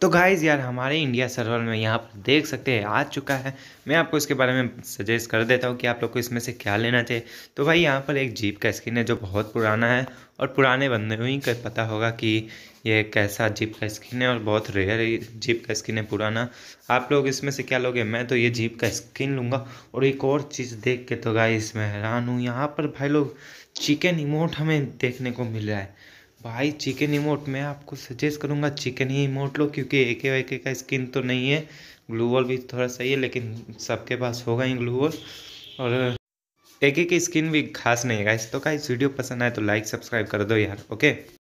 तो गाइज़ यार हमारे इंडिया सर्वर में यहाँ पर देख सकते हैं आ चुका है मैं आपको इसके बारे में सजेस्ट कर देता हूँ कि आप लोग को इसमें से क्या लेना चाहिए तो भाई यहाँ पर एक जीप का स्किन है जो बहुत पुराना है और पुराने बंदे ही को पता होगा कि ये कैसा जीप का स्किन है और बहुत रेयर जीप का स्किन है पुराना आप लोग इसमें से क्या लोगे मैं तो ये जीप का स्किन लूँगा और एक और चीज़ देख के तो गाइस मैं हैरान हूँ यहाँ पर भाई लोग चिकन इमोट हमें देखने को मिल रहा है भाई चिकन इमोट मैं आपको सजेस्ट करूँगा चिकन ही इमोट लो क्योंकि एक एक का स्किन तो नहीं है ग्लूवल भी थोड़ा सही है लेकिन सबके पास होगा ही ग्लूवल और एक एक स्किन भी खास नहीं है गाइस तो गाइस वीडियो पसंद आए तो लाइक सब्सक्राइब कर दो यार ओके